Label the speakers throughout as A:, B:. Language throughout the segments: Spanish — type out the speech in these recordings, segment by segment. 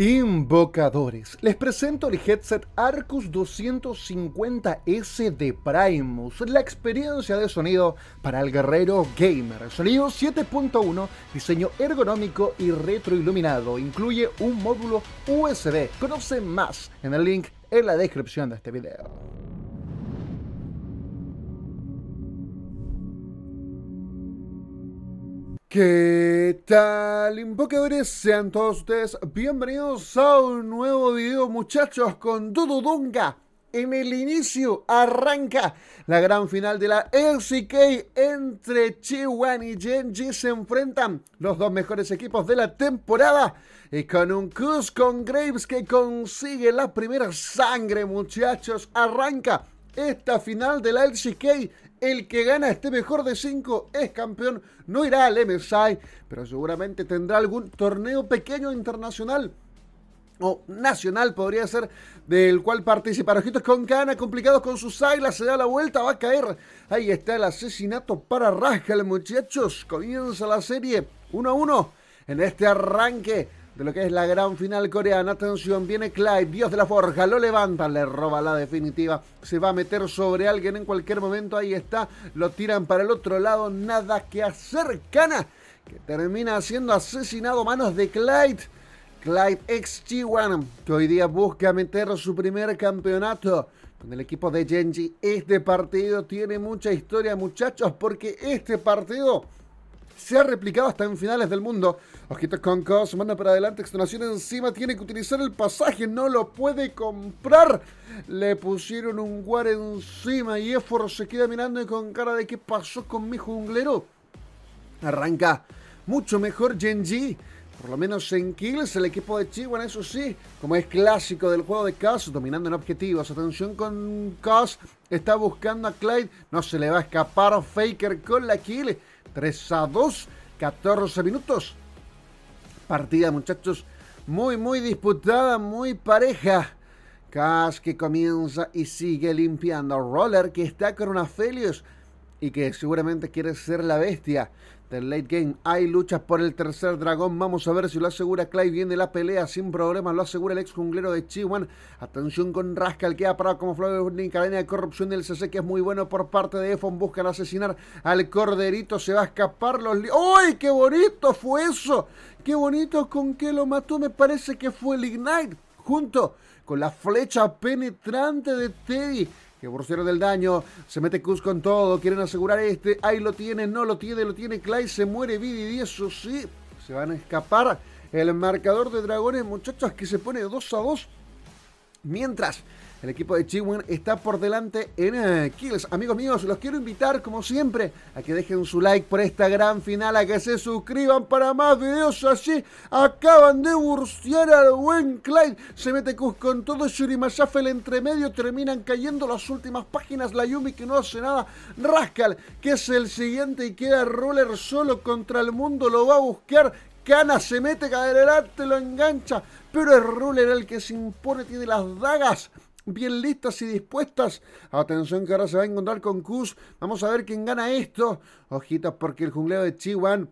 A: Invocadores, les presento el headset Arcus 250S de Primus, la experiencia de sonido para el guerrero gamer. Sonido 7.1, diseño ergonómico y retroiluminado. Incluye un módulo USB. Conoce más en el link en la descripción de este video. ¿Qué tal, invocadores? Sean todos ustedes bienvenidos a un nuevo video, muchachos, con Dududunga. En el inicio arranca la gran final de la LCK entre Chiwan y Genji. Se enfrentan los dos mejores equipos de la temporada. Y con un Cus con Graves que consigue la primera sangre, muchachos. Arranca esta final de la LCK el que gana este mejor de 5 es campeón, no irá al MSI, pero seguramente tendrá algún torneo pequeño internacional o nacional podría ser, del cual participar. Ojitos con cana, complicados con sus águilas, se da la vuelta, va a caer. Ahí está el asesinato para Rascal, muchachos. Comienza la serie 1 a 1 en este arranque de lo que es la gran final coreana. Atención, viene Clyde, Dios de la Forja, lo levanta, le roba la definitiva. Se va a meter sobre alguien en cualquier momento. Ahí está, lo tiran para el otro lado. Nada que hacer, Cana, que termina siendo asesinado a manos de Clyde. Clyde XG1 que hoy día busca meter su primer campeonato con el equipo de Genji. Este partido tiene mucha historia, muchachos, porque este partido se ha replicado hasta en finales del mundo. Ojitos con Cos, manda para adelante, extonación encima, tiene que utilizar el pasaje, no lo puede comprar. Le pusieron un guard encima y Efor se queda mirando y con cara de qué pasó con mi junglero. Arranca mucho mejor Genji. Por lo menos en kills, el equipo de Chihuahua, eso sí, como es clásico del juego de Cass, dominando en objetivos. Atención con cos está buscando a Clyde, no se le va a escapar Faker con la kill. 3 a 2, 14 minutos. Partida, muchachos, muy, muy disputada, muy pareja. Cas que comienza y sigue limpiando. Roller que está con una felios y que seguramente quiere ser la bestia del late game. Hay luchas por el tercer dragón. Vamos a ver si lo asegura Clay. Viene la pelea sin problemas. Lo asegura el ex junglero de Chihuahua. Atención con Rascal que ha parado como Flavio Burning. cadena de corrupción del CC que es muy bueno por parte de Efon. Buscan asesinar al corderito. Se va a escapar los... ¡Uy! ¡Qué bonito fue eso! ¡Qué bonito con que lo mató! Me parece que fue el Ignite junto con la flecha penetrante de Teddy que Borciero del daño, se mete Cus con todo, quieren asegurar este, ahí lo tiene, no lo tiene, lo tiene Clay, se muere Vidi y eso sí, se van a escapar el marcador de dragones, muchachos, que se pone 2 a 2, mientras el equipo de Chi-Wen está por delante en eh, kills. Amigos míos, los quiero invitar, como siempre, a que dejen su like por esta gran final, a que se suscriban para más videos así. Acaban de bursear al buen Klein. Se mete con todo Shurimashaf el entremedio. Terminan cayendo las últimas páginas. La Yumi que no hace nada. Rascal, que es el siguiente y queda Roller solo contra el mundo. Lo va a buscar. Cana se mete, adelante, lo engancha. Pero es Ruler el que se impone, tiene las dagas bien listas y dispuestas. Atención que ahora se va a encontrar con Kuz. Vamos a ver quién gana esto. Ojitos porque el jungleo de Chiwan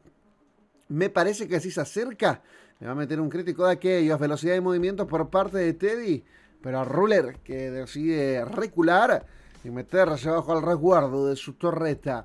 A: me parece que así se acerca. Le va a meter un crítico de aquellos. Velocidad de movimiento por parte de Teddy. Pero a Ruler que decide recular y meterse bajo al resguardo de su torreta.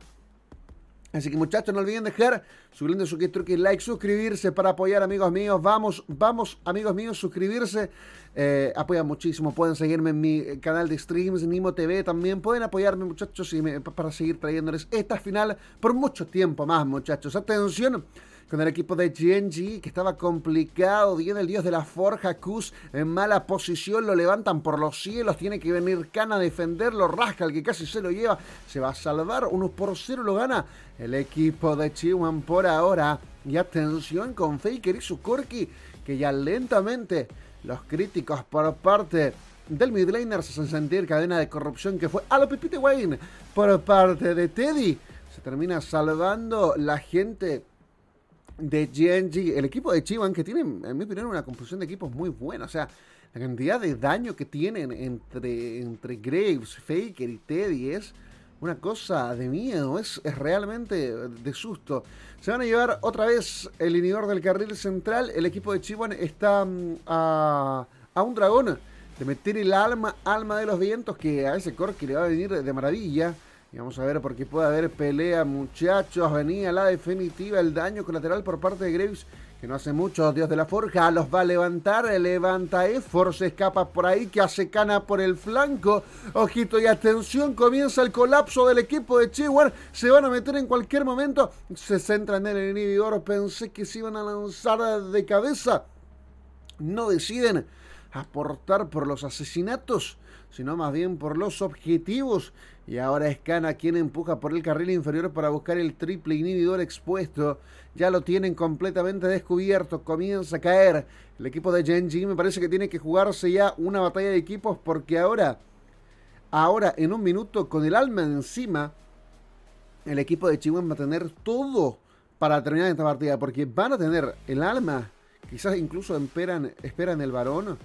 A: Así que muchachos, no olviden dejar su grande su que like, suscribirse para apoyar amigos míos. Vamos, vamos amigos míos, suscribirse. Eh, apoyan muchísimo. Pueden seguirme en mi eh, canal de streams, Nimo TV también. Pueden apoyarme muchachos para seguir trayéndoles esta final por mucho tiempo más muchachos. Atención con el equipo de GNG que estaba complicado. Viene el dios de la forja, Kuz en mala posición, lo levantan por los cielos, tiene que venir Kana a defenderlo, Rascal, que casi se lo lleva, se va a salvar, 1 por cero lo gana el equipo de Chihuahua por ahora. Y atención con Faker y su Corki, que ya lentamente los críticos por parte del midlaner se hacen sentir cadena de corrupción que fue a lo Pepite Wayne por parte de Teddy. Se termina salvando la gente de GNG, el equipo de Chivan, que tiene, en mi opinión, una composición de equipos muy buena. O sea, la cantidad de daño que tienen entre, entre Graves, Faker y Teddy es una cosa de miedo, es, realmente de susto. Se van a llevar otra vez el inhibidor del carril central. El equipo de Chivan está mm, a, a, un dragón de meter el alma, alma de los vientos, que a ese que le va a venir de maravilla. Y vamos a ver por qué puede haber pelea, muchachos. Venía la definitiva, el daño colateral por parte de Graves, que no hace mucho. Dios de la Forja los va a levantar. Levanta Efor, se escapa por ahí, que hace cana por el flanco. Ojito y atención, comienza el colapso del equipo de Chihuahua. Se van a meter en cualquier momento. Se centran en el inhibidor. Pensé que se iban a lanzar de cabeza. No deciden aportar por los asesinatos, sino más bien por los objetivos. Y ahora es quien empuja por el carril inferior para buscar el triple inhibidor expuesto. Ya lo tienen completamente descubierto, comienza a caer. El equipo de Genji me parece que tiene que jugarse ya una batalla de equipos porque ahora, ahora en un minuto con el alma encima, el equipo de Chihuahua va a tener todo para terminar esta partida porque van a tener el alma quizás incluso esperan, esperan el varón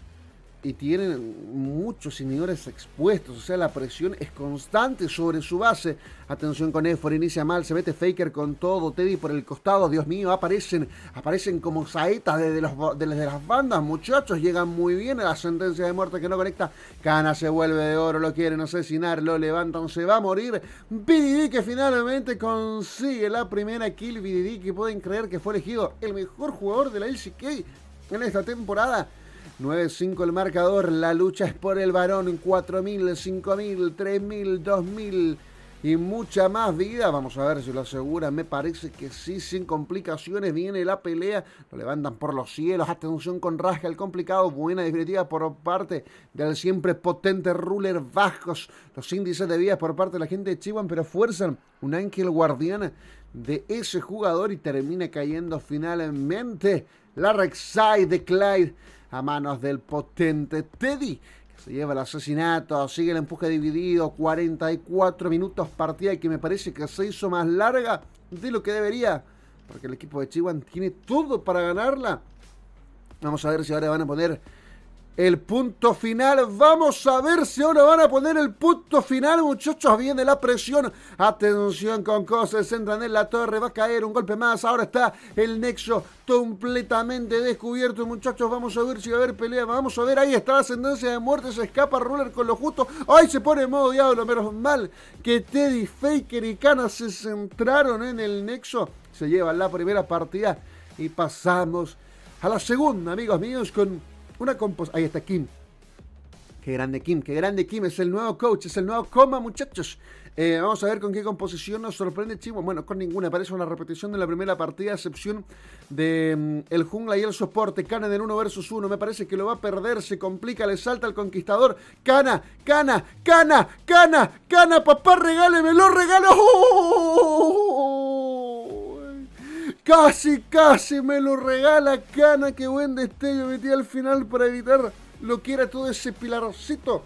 A: y tienen muchos señores expuestos, o sea, la presión es constante sobre su base. Atención con Efor, inicia mal, se mete Faker con todo, Teddy por el costado, Dios mío, aparecen, aparecen como saetas desde, los, desde las bandas, muchachos, llegan muy bien a la sentencia de muerte que no conecta. Cana se vuelve de oro, lo quieren asesinar, lo levantan, se va a morir. BDD que finalmente consigue la primera kill, BDD que pueden creer que fue elegido el mejor jugador de la LCK en esta temporada. 9-5 el marcador, la lucha es por el varón, 4.000, 5.000, 3.000, 2.000 y mucha más vida. Vamos a ver si lo asegura, me parece que sí, sin complicaciones viene la pelea, lo levantan por los cielos, atención con rasga el complicado, buena definitiva por parte del siempre potente ruler Vascos, los índices de vidas por parte de la gente de Chihuahua, pero fuerzan un ángel guardiana de ese jugador y termina cayendo finalmente la Rexai de Clyde a manos del potente Teddy, que se lleva el asesinato, sigue el empuje dividido, 44 minutos partida y que me parece que se hizo más larga de lo que debería, porque el equipo de Chihuahua tiene todo para ganarla. Vamos a ver si ahora van a poner el punto final. Vamos a ver si ahora van a poner el punto final, muchachos. Viene la presión. Atención con cosas. centran en la torre. Va a caer un golpe más. Ahora está el nexo completamente descubierto, muchachos. Vamos a ver si va a haber pelea. Vamos a ver. Ahí está la sentencia de muerte. Se escapa Ruler con lo justo. Ahí se pone en modo diablo. Menos mal que Teddy Faker y Kana se centraron en el nexo. Se lleva la primera partida. Y pasamos a la segunda, amigos míos, con una compos. Ahí está Kim. Qué grande Kim, qué grande Kim, es el nuevo coach, es el nuevo coma, muchachos. Eh, vamos a ver con qué composición nos sorprende Chivo. Bueno, con ninguna, parece una repetición de la primera partida, a excepción de mm, el jungla y el soporte. Cana del 1 versus 1, me parece que lo va a perder, se complica, le salta al conquistador. Cana, cana, cana, cana, cana, papá, ¡Lo regalo. Casi, casi me lo regala Cana. Qué buen destello metí al final para evitar lo que era todo ese pilarcito.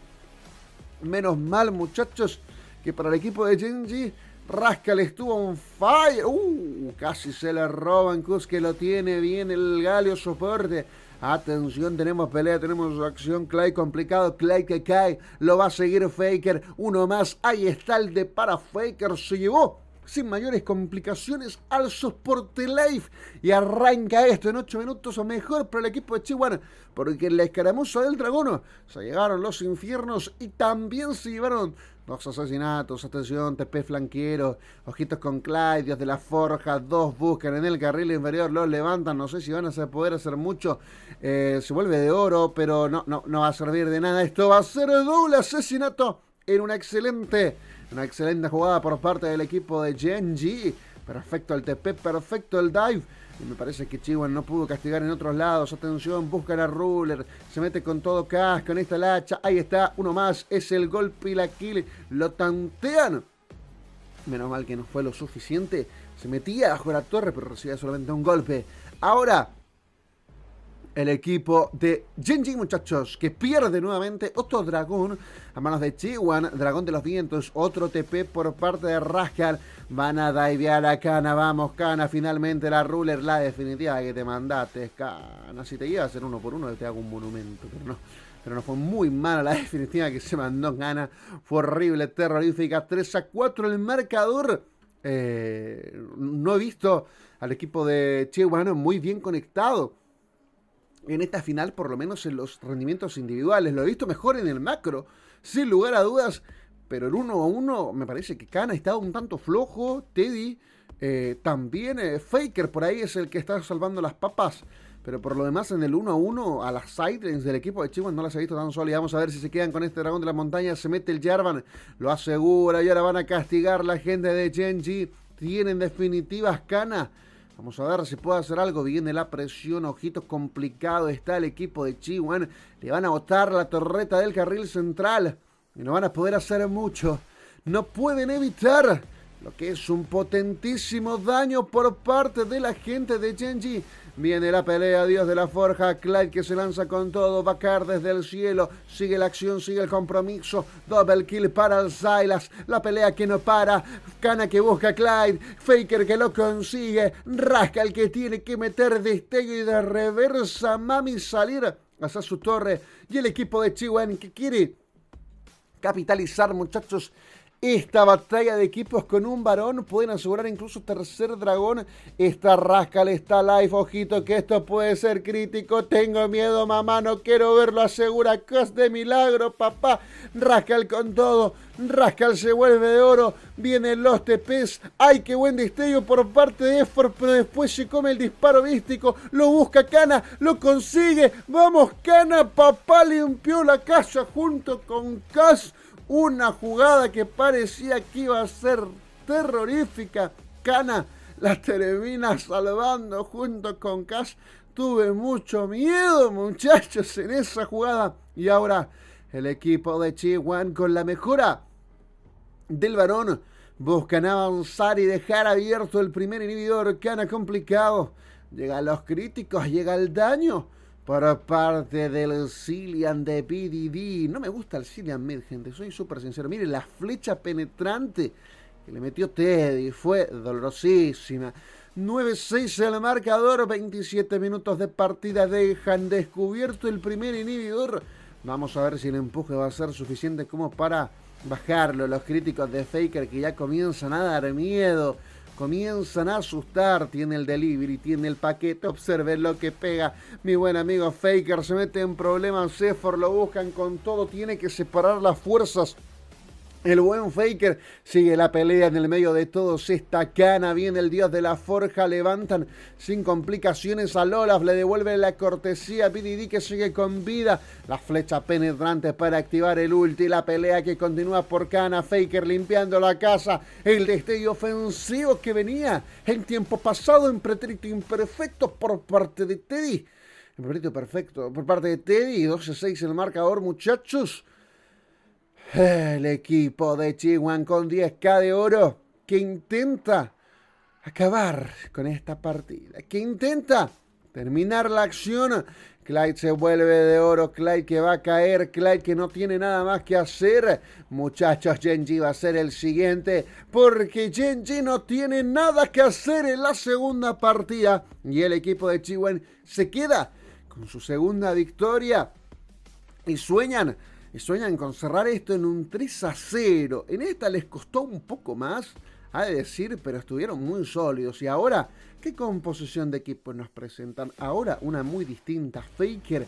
A: Menos mal, muchachos, que para el equipo de Genji, Rascal estuvo un fire. Uh, casi se le roban. Kuz que lo tiene bien el Galio soporte. Atención, tenemos pelea, tenemos acción. Clay complicado, Clay que cae. Lo va a seguir Faker. Uno más. Ahí está el de para Faker. Se llevó sin mayores complicaciones al Soporte Life. Y arranca esto en 8 minutos o mejor para el equipo de Chihuahua, porque en la escaramuza del dragón se llegaron los infiernos y también se llevaron dos asesinatos, atención, TP Flanquero ojitos con Clyde, Dios de la Forja, dos buscan en el carril inferior, los levantan, no sé si van a poder hacer mucho, eh, se vuelve de oro, pero no, no, no va a servir de nada, esto va a ser doble asesinato en una excelente una excelente jugada por parte del equipo de Genji. Perfecto el TP, perfecto el dive. Y me parece que Chihuahua no pudo castigar en otros lados. Atención, buscan a Ruler. Se mete con todo casco con esta lacha. Ahí está, uno más. Es el golpe y la kill. Lo tantean. Menos mal que no fue lo suficiente. Se metía bajo la torre, pero recibía solamente un golpe. Ahora el equipo de Genji, muchachos, que pierde nuevamente otro dragón a manos de Chiwan, dragón de los vientos, otro TP por parte de Rascal. Van a divear a Kana, vamos, Kana, finalmente la ruler, la definitiva que te mandaste, Kana. Si te iba a hacer uno por uno, te hago un monumento, pero no. Pero no fue muy mala la definitiva que se mandó Gana. Fue horrible, terrorífica. 3 a 4 el marcador. Eh, no he visto al equipo de Chihuahua muy bien conectado en esta final, por lo menos en los rendimientos individuales. Lo he visto mejor en el macro, sin lugar a dudas, pero el 1 1 me parece que Cana estado un tanto flojo, Teddy eh, también, eh, Faker por ahí es el que está salvando las papas. Pero por lo demás, en el 1 a 1, a las sidelines del equipo de Chihuahua no las he visto tan Y Vamos a ver si se quedan con este dragón de la montaña Se mete el Jarvan, lo asegura y ahora van a castigar la gente de Genji. Tienen definitivas canas Vamos a ver si puede hacer algo. Viene la presión. Ojito complicado está el equipo de Chihuahua. Le van a botar la torreta del carril central. Y no van a poder hacer mucho. No pueden evitar lo que es un potentísimo daño por parte de la gente de Genji. Viene la pelea, Dios de la Forja, Clyde que se lanza con todo, caer desde el cielo, sigue la acción, sigue el compromiso, double kill para el Silas, la pelea que no para, Cana que busca Clyde, Faker que lo consigue, rasca el que tiene que meter destello y de reversa, mami salir hacia su torre, y el equipo de Chihuahua que quiere capitalizar muchachos esta batalla de equipos con un varón. Pueden asegurar incluso tercer dragón. Esta Rascal, está live, Ojito que esto puede ser crítico. Tengo miedo, mamá. No quiero verlo. Asegura Cas de milagro, papá. Rascal con todo. Rascal se vuelve de oro. Vienen los TPs. ¡Ay, qué buen destello por parte de Effort! Pero después se come el disparo místico. Lo busca Cana. Lo consigue. ¡Vamos, Cana! Papá limpió la casa junto con Cas. Una jugada que parecía que iba a ser terrorífica. Cana la termina salvando junto con Cash. Tuve mucho miedo, muchachos, en esa jugada. Y ahora el equipo de Chihuahua con la mejora del varón buscan avanzar y dejar abierto el primer inhibidor. Cana complicado. Llega a los críticos, llega el daño por parte del Cillian de PDD. No me gusta el Cillian Mid, gente, soy súper sincero. Mire, la flecha penetrante que le metió Teddy fue dolorosísima. 9-6 el marcador, 27 minutos de partida dejan descubierto el primer inhibidor. Vamos a ver si el empuje va a ser suficiente como para bajarlo. Los críticos de Faker que ya comienzan a dar miedo. Comienzan a asustar. Tiene el delivery, tiene el paquete. Observen lo que pega. Mi buen amigo Faker se mete en problemas. Sefor lo buscan con todo. Tiene que separar las fuerzas el buen Faker sigue la pelea en el medio de todos. Esta cana viene el dios de la forja. Levantan sin complicaciones a Lolas. Le devuelve la cortesía. BDD que sigue con vida. Las flechas penetrantes para activar el ulti. La pelea que continúa por cana. Faker limpiando la casa. El destello ofensivo que venía en tiempo pasado en pretérito imperfecto por parte de Teddy. En pretérito perfecto por parte de Teddy. 12-6 el marcador, muchachos. El equipo de Chihuahua con 10K de oro que intenta acabar con esta partida, que intenta terminar la acción. Clyde se vuelve de oro, Clyde que va a caer, Clyde que no tiene nada más que hacer. Muchachos, Genji va a ser el siguiente, porque Genji no tiene nada que hacer en la segunda partida. Y el equipo de Chihuahua se queda con su segunda victoria y sueñan y sueñan con cerrar esto en un 3 a 0. En esta les costó un poco más, de decir, pero estuvieron muy sólidos. Y ahora, ¿qué composición de equipo nos presentan? Ahora una muy distinta. Faker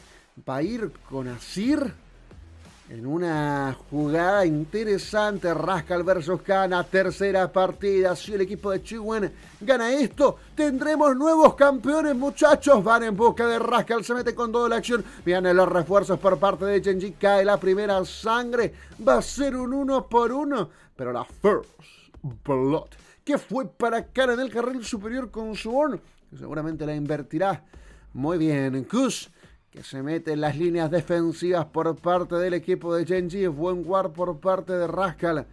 A: va a ir con Asir en una jugada interesante, Rascal versus Kana, tercera partida. Si el equipo de Chihuahua gana esto, tendremos nuevos campeones, muchachos. Van en busca de Rascal, se mete con toda la acción. Vienen los refuerzos por parte de Genji, cae la primera sangre. Va a ser un uno por uno, pero la First Blood, que fue para Kana en el carril superior con su Horn, seguramente la invertirá. Muy bien, Kush que se mete en las líneas defensivas por parte del equipo de Genji. buen guard por parte de Rascal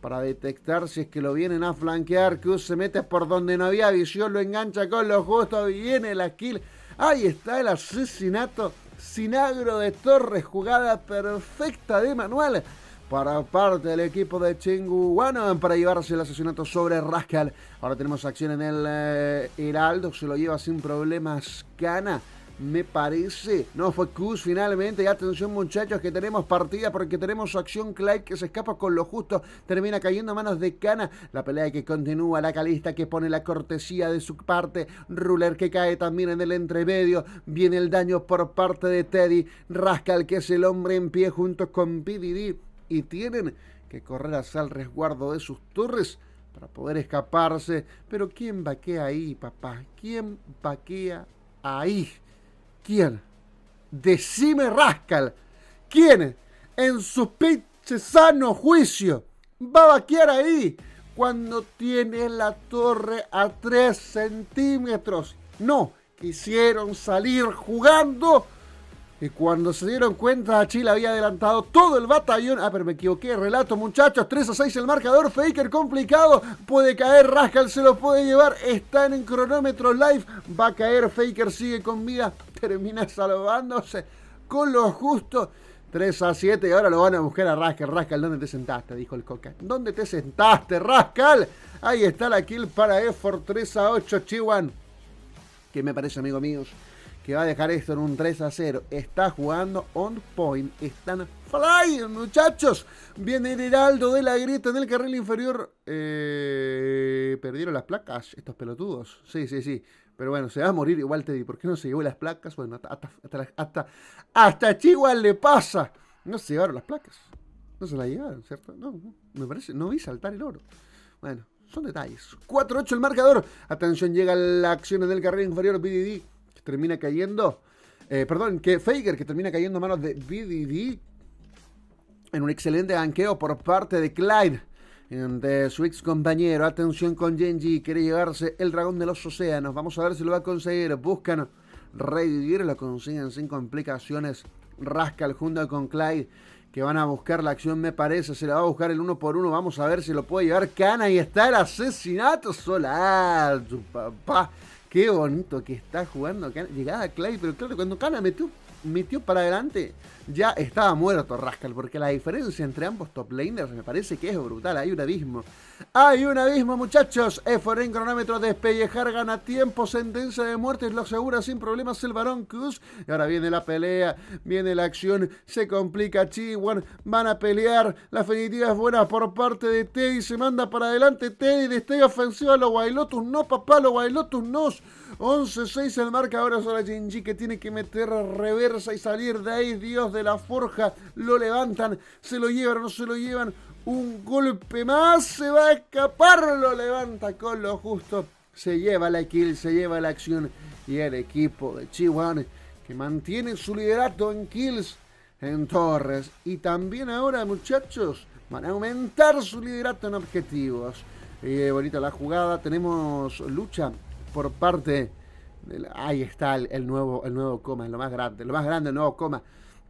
A: para detectar si es que lo vienen a flanquear. Cruz se mete por donde no había visión, lo engancha con los gustos, viene la kill. Ahí está el asesinato Sinagro de Torres, jugada perfecta de Manuel para parte del equipo de bueno para llevarse el asesinato sobre Rascal. Ahora tenemos acción en el eh, Heraldo, se lo lleva sin problemas Cana me parece. No fue Cruz finalmente. Y atención, muchachos, que tenemos partida porque tenemos acción. Clyde que se escapa con lo justo. Termina cayendo a manos de Cana. La pelea que continúa. La calista que pone la cortesía de su parte. Ruler que cae también en el entremedio. Viene el daño por parte de Teddy. Rascal que es el hombre en pie junto con PDD. Y tienen que correr hacia el resguardo de sus torres para poder escaparse. Pero ¿quién vaquea ahí, papá? ¿Quién vaquea ahí? ¿Quién? Decime Rascal. ¿Quién en su pinche sano juicio va a vaquear ahí cuando tiene la torre a 3 centímetros? No, quisieron salir jugando y cuando se dieron cuenta, Chile había adelantado todo el batallón. Ah, pero me equivoqué. Relato, muchachos. 3 a 6 el marcador. Faker complicado. Puede caer. Rascal se lo puede llevar. Están en cronómetro live. Va a caer. Faker sigue con vida termina salvándose con lo justo. 3 a 7 y ahora lo van a buscar a Rascal. Rascal, ¿dónde te sentaste? Dijo el Coca. ¿Dónde te sentaste, Rascal? Ahí está la kill para E4. 3 a 8, Chihuahua. Que me parece, amigo míos? que va a dejar esto en un 3 a 0. Está jugando on point, están flying, muchachos. Viene el heraldo de la grieta en el carril inferior. Eh, perdieron las placas, estos pelotudos. Sí, sí, sí. Pero bueno, se va a morir igual Teddy. ¿Por qué no se llevó las placas? Bueno, hasta, hasta, hasta, hasta Chihuahua le pasa. No se llevaron las placas. No se las llevaron, ¿cierto? No, me parece. No vi saltar el oro. Bueno, son detalles. 4-8 el marcador. Atención, llega la acción en el carril inferior. BDD termina cayendo, eh, perdón, que Faker, que termina cayendo a manos de BDD en un excelente banqueo por parte de Clyde, de su ex compañero. Atención con Genji, quiere llevarse el dragón de los océanos. Vamos a ver si lo va a conseguir. Buscan revivir, lo consiguen sin complicaciones. Rascal junto con Clyde que van a buscar la acción, me parece. Se la va a buscar el uno por uno. Vamos a ver si lo puede llevar Cana. Y está el asesinato solar, papá qué bonito que está jugando Llegada Clay, pero claro, cuando Cana metió, metió para adelante, ya estaba muerto Rascal, porque la diferencia entre ambos top laners me parece que es brutal, hay un abismo. Hay un abismo, muchachos. Efor en cronómetro, despellejar, gana tiempo, sentencia de muerte, lo asegura sin problemas el varón Cruz. Y ahora viene la pelea, viene la acción, se complica Chihuahua, van a pelear, la definitiva es buena por parte de Teddy, se manda para adelante Teddy, destello ofensiva, lo Guaylotus no, papá, lo Wailotus no. 11-6 el marca, ahora es la jinji que tiene que meter reversa y salir de ahí, Dios de la forja, lo levantan, se lo llevan no se lo llevan. Un golpe más, se va a escapar, lo levanta con lo justo. Se lleva la kill, se lleva la acción. Y el equipo de Chihuahua que mantiene su liderato en kills, en torres. Y también ahora, muchachos, van a aumentar su liderato en objetivos. Eh, bonita la jugada. Tenemos lucha por parte... Del, ahí está el, nuevo, el nuevo coma, es lo más grande, lo más grande, el nuevo coma.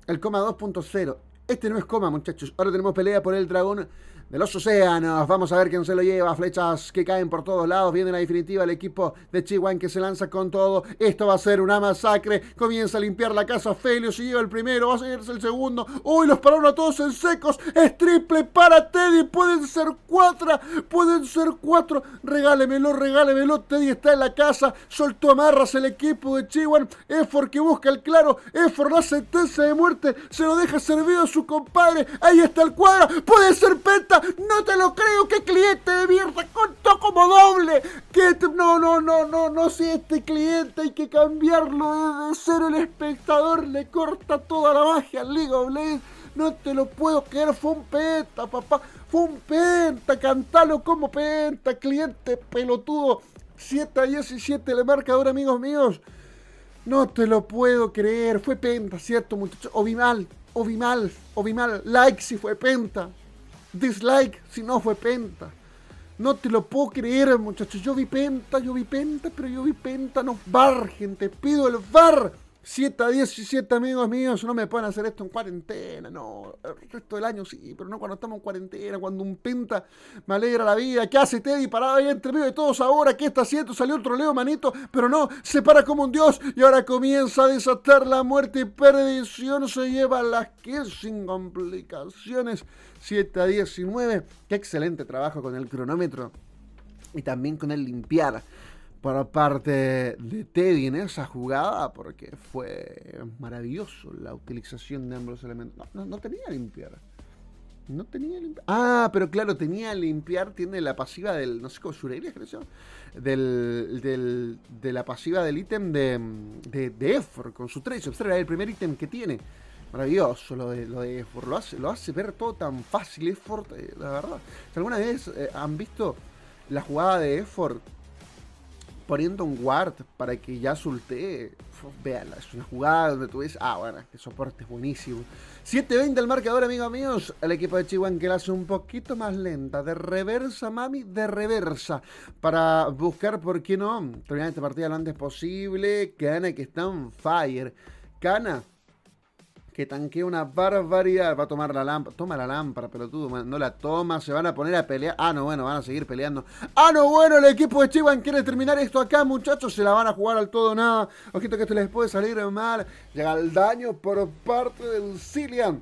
A: El coma 2.0. Este no es coma, muchachos. Ahora tenemos pelea por el dragón de los océanos. Vamos a ver quién se lo lleva. Flechas que caen por todos lados. Viene la definitiva el equipo de Chihuahua que se lanza con todo. Esto va a ser una masacre. Comienza a limpiar la casa Felio. Se lleva el primero. Va a seguirse el segundo. Uy, los pararon a todos en secos. Es triple para Teddy. Pueden ser cuatro. Pueden ser cuatro. Regálemelo, regálemelo. Teddy está en la casa. Soltó amarras el equipo de Chihuahua. Efor que busca el claro. Efor la sentencia de muerte. Se lo deja servido a su compadre. Ahí está el cuadro. Puede ser Penta no te lo creo, que cliente de mierda, contó como doble. Que no, no, no, no, no, si este cliente hay que cambiarlo de ser el espectador, le corta toda la magia al League of No te lo puedo creer, fue un penta, papá. Fue un penta, cantalo como penta, cliente pelotudo. 7 a 17 le marca ahora, amigos míos. No te lo puedo creer. Fue penta, ¿cierto, muchachos? o vi mal, Like si fue penta. Dislike, si no fue Penta. No te lo puedo creer, muchachos. Yo vi Penta, yo vi Penta, pero yo vi Penta, no bar, gente. Pido el bar. 7 a 17 amigos míos no me pueden hacer esto en cuarentena, no, el resto del año sí, pero no cuando estamos en cuarentena, cuando un pinta me alegra la vida, ¿qué hace Teddy parado ahí entre medio de todos ahora? ¿Qué está haciendo? Salió otro Leo Manito, pero no, se para como un dios y ahora comienza a desatar la muerte y perdición, se lleva las que sin complicaciones, 7 a 19, qué excelente trabajo con el cronómetro y también con el limpiar por parte de Teddy en esa jugada porque fue maravilloso la utilización de ambos elementos. No, no, tenía limpiar. No tenía limpiar. Ah, pero claro, tenía limpiar, tiene la pasiva del. No sé cómo surería, Del, de la pasiva del ítem de, de, Effort con su trace. el primer ítem que tiene. Maravilloso lo de, lo de Effort. Lo hace, lo ver todo tan fácil, Effort, eh, la verdad. Si alguna vez eh, han visto la jugada de Effort poniendo un guard para que ya soltee. Veanla, es una jugada donde tú ves, ah, bueno, que este soporte es buenísimo. 7-20 el marcador, amigos míos. El equipo de Chihuahua que la hace un poquito más lenta. De reversa, mami, de reversa. Para buscar, ¿por qué no? Terminar esta partida lo antes posible. Cana que está on fire. Cana que tanquea una barbaridad. Va a tomar la lámpara. Toma la lámpara, pelotudo. No la toma. Se van a poner a pelear. Ah, no, bueno, van a seguir peleando. Ah, no, bueno, el equipo de Chivan quiere terminar esto acá, muchachos. Se la van a jugar al todo nada. Ojito que esto les puede salir mal. Llega el daño por parte del Cilian,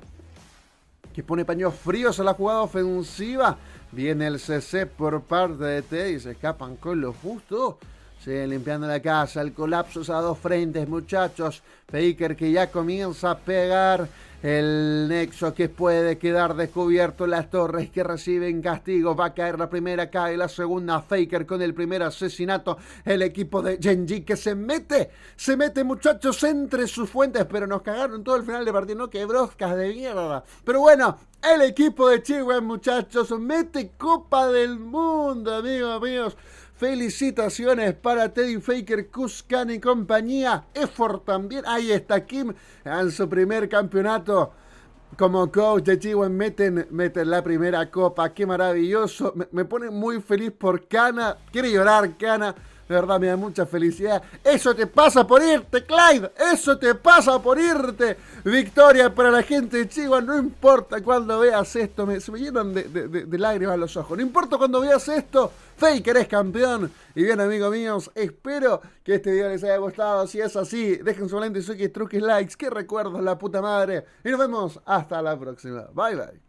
A: Que pone paños fríos a la jugada ofensiva. Viene el CC por parte de Teddy y se escapan con lo justo. Sí, limpiando la casa. El colapso a dos frentes, muchachos. Faker que ya comienza a pegar. El nexo que puede quedar descubierto. Las torres que reciben castigo. Va a caer la primera, cae la segunda. Faker con el primer asesinato. El equipo de Genji que se mete. Se mete, muchachos, entre sus fuentes. Pero nos cagaron todo el final de partido. No, que broscas de mierda. Pero bueno, el equipo de Chihuahua, muchachos, mete Copa del Mundo, amigos, míos. Felicitaciones para Teddy Faker, cuzcan y compañía. Effort también. Ahí está Kim en su primer campeonato. Como coach de Chihuahua meten, la primera copa, qué maravilloso. Me, pone muy feliz por Cana. Quiere llorar Cana. De verdad me da mucha felicidad. Eso te pasa por irte, Clyde. Eso te pasa por irte. Victoria para la gente de Chihuahua. No importa cuando veas esto. Me, se me llenan de, lágrimas los ojos. No importa cuando veas esto. Faker es campeón. Y bien, amigos míos, espero que este video les haya gustado. Si es así, dejen su like, su truques, likes, que recuerdos, la puta madre. Y nos vemos hasta la próxima. Bye, bye.